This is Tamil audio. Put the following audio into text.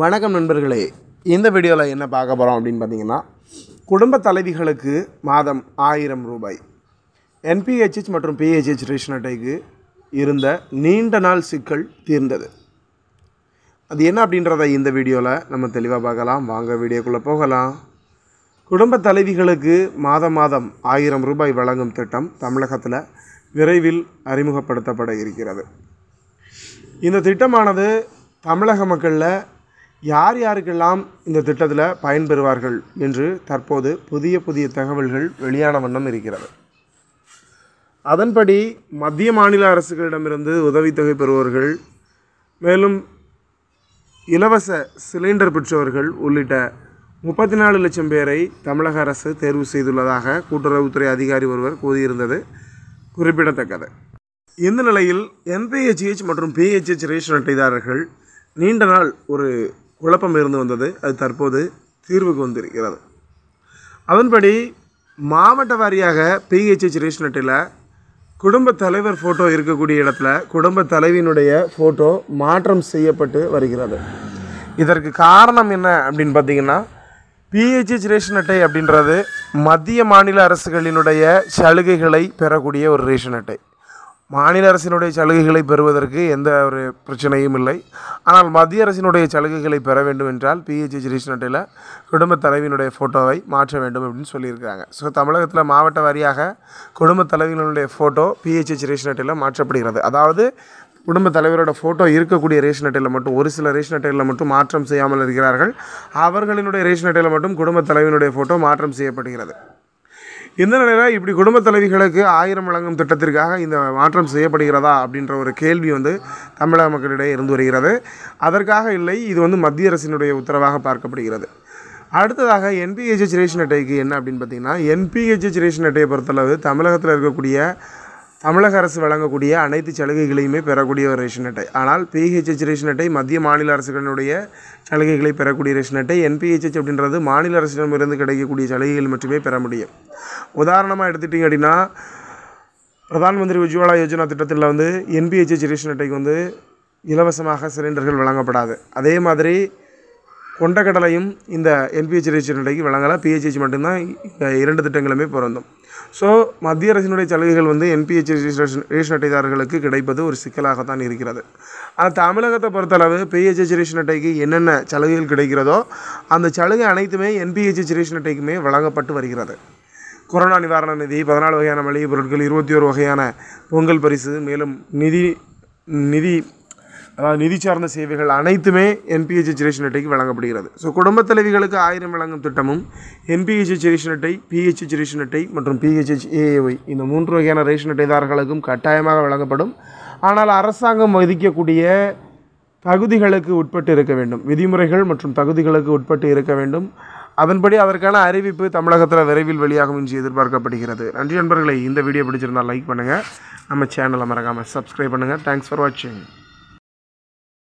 வணக்கம் நண்பர்களே இந்த வீடியோவில் என்ன பார்க்க போகிறோம் அப்படின்னு பார்த்தீங்கன்னா குடும்ப தலைவிகளுக்கு மாதம் ஆயிரம் ரூபாய் என்பிஹெச்ஹெச் மற்றும் பிஹெச்ஹெச் ரேஷன் அட்டைக்கு இருந்த நீண்ட நாள் சிக்கல் தீர்ந்தது அது என்ன அப்படின்றத இந்த வீடியோவில் நம்ம தெளிவாக பார்க்கலாம் வாங்க வீடியோக்குள்ளே போகலாம் குடும்ப தலைவிகளுக்கு மாதம் மாதம் ஆயிரம் ரூபாய் வழங்கும் திட்டம் தமிழகத்தில் விரைவில் அறிமுகப்படுத்தப்பட இருக்கிறது இந்த திட்டமானது தமிழக மக்களில் யார் யாருக்கெல்லாம் இந்த திட்டத்தில் பயன்பெறுவார்கள் என்று தற்போது புதிய புதிய தகவல்கள் வெளியான வண்ணம் இருக்கிறது அதன்படி மத்திய மாநில அரசுகளிடமிருந்து உதவித்தொகை பெறுவர்கள் மேலும் இலவச சிலிண்டர் பெற்றவர்கள் உள்ளிட்ட முப்பத்தி நாலு லட்சம் பேரை தமிழக அரசு தேர்வு செய்துள்ளதாக கூட்டுறவுத்துறை அதிகாரி ஒருவர் கூறியிருந்தது குறிப்பிடத்தக்கது இந்த நிலையில் என்பிஹெச்ஹெச் மற்றும் பிஹெச்ஹெச் ரேஷன் அட்டைதாரர்கள் நீண்ட நாள் ஒரு குழப்பம் இருந்து வந்தது அது தற்போது தீர்வுக்கு வந்திருக்கிறது அதன்படி மாவட்ட வாரியாக பிஹெச்ஹெச் ரேஷன் அட்டையில் குடும்ப தலைவர் ஃபோட்டோ இருக்கக்கூடிய இடத்துல குடும்ப தலைவியினுடைய ஃபோட்டோ மாற்றம் செய்யப்பட்டு வருகிறது இதற்கு காரணம் என்ன அப்படின்னு பார்த்தீங்கன்னா பிஹெச்ஹெச் ரேஷன் அட்டை அப்படின்றது மத்திய மாநில அரசுகளினுடைய சலுகைகளை பெறக்கூடிய ஒரு ரேஷன் அட்டை மாநில அரசினுடைய சலுகைகளை பெறுவதற்கு எந்த ஒரு பிரச்சனையும் இல்லை ஆனால் மத்திய அரசினுடைய சலுகைகளை பெற வேண்டும் என்றால் பிஹெச்ஹெச் ரீசனட்டில் குடும்பத் தலைவியினுடைய ஃபோட்டோவை மாற்ற வேண்டும் அப்படின்னு சொல்லியிருக்காங்க ஸோ தமிழகத்தில் மாவட்ட வாரியாக குடும்பத் தலைவியினுடைய ஃபோட்டோ பிஹெச்ஹெச் ரேஷன் மாற்றப்படுகிறது அதாவது குடும்ப தலைவரோட ஃபோட்டோ இருக்கக்கூடிய ரேஷன் அட்டையில் மட்டும் ஒரு சில ரேஷன் அட்டையில் மட்டும் மாற்றம் செய்யாமல் இருக்கிறார்கள் அவர்களினுடைய ரேஷன் அட்டையில் மட்டும் குடும்ப தலைவியினுடைய ஃபோட்டோ மாற்றம் செய்யப்படுகிறது இந்த நிலையில் இப்படி குடும்ப தலைவிகளுக்கு ஆயிரம் வழங்கும் திட்டத்திற்காக இந்த மாற்றம் செய்யப்படுகிறதா அப்படின்ற ஒரு கேள்வி வந்து தமிழக மக்களிடையே இருந்து வருகிறது அதற்காக இல்லை இது வந்து மத்திய அரசினுடைய உத்தரவாக பார்க்கப்படுகிறது அடுத்ததாக என்பிஹெச்எச் ரேஷன் அட்டைக்கு என்ன அப்படின்னு பார்த்தீங்கன்னா என்பிஹெச்எச் ரேஷன் அட்டையை பொறுத்தளவு தமிழகத்தில் இருக்கக்கூடிய தமிழக அரசு வழங்கக்கூடிய அனைத்து சலுகைகளையுமே பெறக்கூடிய ஒரு ரேஷன் அட்டை ஆனால் பிஹெச்ஹெச் ரேஷன் அட்டை மத்திய மாநில அரசுகளினுடைய சலுகைகளை பெறக்கூடிய ரேஷன் அட்டை என்பிஹெச்ஹெச் அப்படின்றது மாநில அரசிடமிருந்து கிடைக்கக்கூடிய சலுகைகள் மட்டுமே பெற முடியும் உதாரணமாக எடுத்துட்டிங்க அப்படின்னா பிரதான் மந்திரி உஜ்வாலா யோஜனா திட்டத்தில் வந்து என்பிஹெச்ஹெச் ரேஷன் அட்டைக்கு வந்து இலவசமாக சிலிண்டர்கள் வழங்கப்படாது அதே மாதிரி கொண்டக்கடலையும் இந்த எல்பிஹெச் ரீச்சனுடைய வழங்கலை பிஹெச்ஹெச் மட்டும்தான் இரண்டு திட்டங்களுமே பிறந்தோம் ஸோ மத்திய அரசினுடைய சலுகைகள் வந்து என்பிஹெச் ரிஜிஸ்ட்ரேஷன் ரேஷன் அட்டைதாரர்களுக்கு கிடைப்பது ஒரு சிக்கலாகத்தான் இருக்கிறது ஆனால் தமிழகத்தை பொறுத்தளவு பிஹெச்ஹெச் ரேஷன் அட்டைக்கு என்னென்ன சலுகைகள் கிடைக்கிறதோ அந்த சலுகை அனைத்துமே என்பிஹெச்ஹெச் ரேஷன் அட்டைக்குமே வழங்கப்பட்டு வருகிறது கொரோனா நிவாரண நிதி பதினாலு வகையான மளிகைப் பொருட்கள் இருபத்தி ஒரு வகையான பொங்கல் பரிசு மேலும் நிதி நிதி அதாவது நிதி சார்ந்த சேவைகள் அனைத்துமே என்பிஹெச்எச் ரேஷன் அட்டைக்கு வழங்கப்படுகிறது ஸோ குடும்பத் தலைவிகளுக்கு ஆயிரம் வழங்கும் திட்டமும் என்பிஹெச்எச் ரேஷன் அட்டை பிஹெச்எச் ரேஷன் அட்டை மற்றும் பிஹெச்எச் ஏஏஒய் இந்த மூன்று வகையான ரேஷன் அட்டைதாரர்களுக்கும் கட்டாயமாக வழங்கப்படும் ஆனால் அரசாங்கம் விதிக்கக்கூடிய தகுதிகளுக்கு உட்பட்டு இருக்க வேண்டும் விதிமுறைகள் மற்றும் தகுதிகளுக்கு உட்பட்டு இருக்க வேண்டும் அதன்படி அதற்கான அறிவிப்பு தமிழகத்தில் விரைவில் வெளியாகும் என்று எதிர்பார்க்கப்படுகிறது நன்றி நண்பர்களை இந்த வீடியோ பிடிச்சிருந்தால் லைக் பண்ணுங்கள் நம்ம சேனலை மறக்காமல் சப்ஸ்கிரைப் பண்ணுங்கள் தேங்க்ஸ் ஃபார் வாட்சிங்